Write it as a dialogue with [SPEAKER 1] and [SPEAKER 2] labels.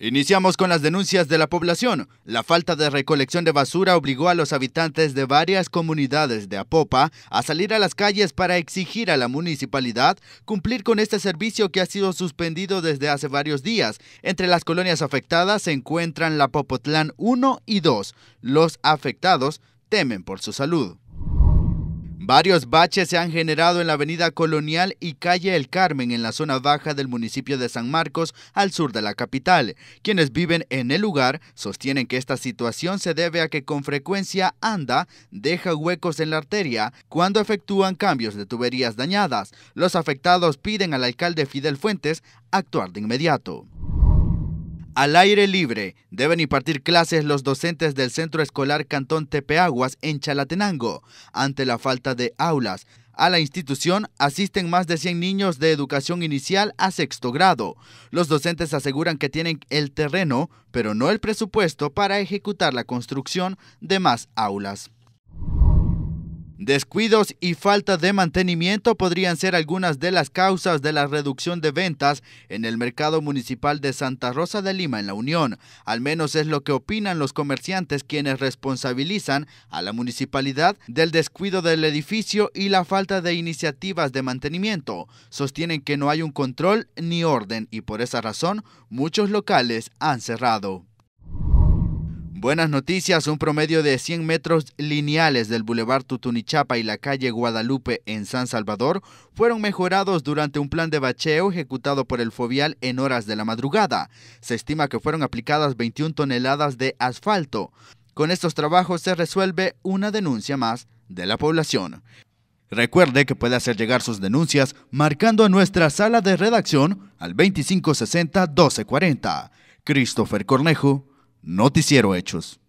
[SPEAKER 1] Iniciamos con las denuncias de la población. La falta de recolección de basura obligó a los habitantes de varias comunidades de Apopa a salir a las calles para exigir a la municipalidad cumplir con este servicio que ha sido suspendido desde hace varios días. Entre las colonias afectadas se encuentran la Popotlán 1 y 2. Los afectados temen por su salud. Varios baches se han generado en la avenida Colonial y calle El Carmen en la zona baja del municipio de San Marcos al sur de la capital. Quienes viven en el lugar sostienen que esta situación se debe a que con frecuencia anda, deja huecos en la arteria cuando efectúan cambios de tuberías dañadas. Los afectados piden al alcalde Fidel Fuentes actuar de inmediato al aire libre deben impartir clases los docentes del Centro Escolar Cantón Tepeaguas en Chalatenango ante la falta de aulas. A la institución asisten más de 100 niños de educación inicial a sexto grado. Los docentes aseguran que tienen el terreno, pero no el presupuesto para ejecutar la construcción de más aulas. Descuidos y falta de mantenimiento podrían ser algunas de las causas de la reducción de ventas en el mercado municipal de Santa Rosa de Lima en la Unión. Al menos es lo que opinan los comerciantes quienes responsabilizan a la municipalidad del descuido del edificio y la falta de iniciativas de mantenimiento. Sostienen que no hay un control ni orden y por esa razón muchos locales han cerrado. Buenas noticias, un promedio de 100 metros lineales del Boulevard Tutunichapa y la calle Guadalupe en San Salvador fueron mejorados durante un plan de bacheo ejecutado por el Fovial en horas de la madrugada. Se estima que fueron aplicadas 21 toneladas de asfalto. Con estos trabajos se resuelve una denuncia más de la población. Recuerde que puede hacer llegar sus denuncias marcando a nuestra sala de redacción al 2560-1240. Christopher Cornejo Noticiero Hechos.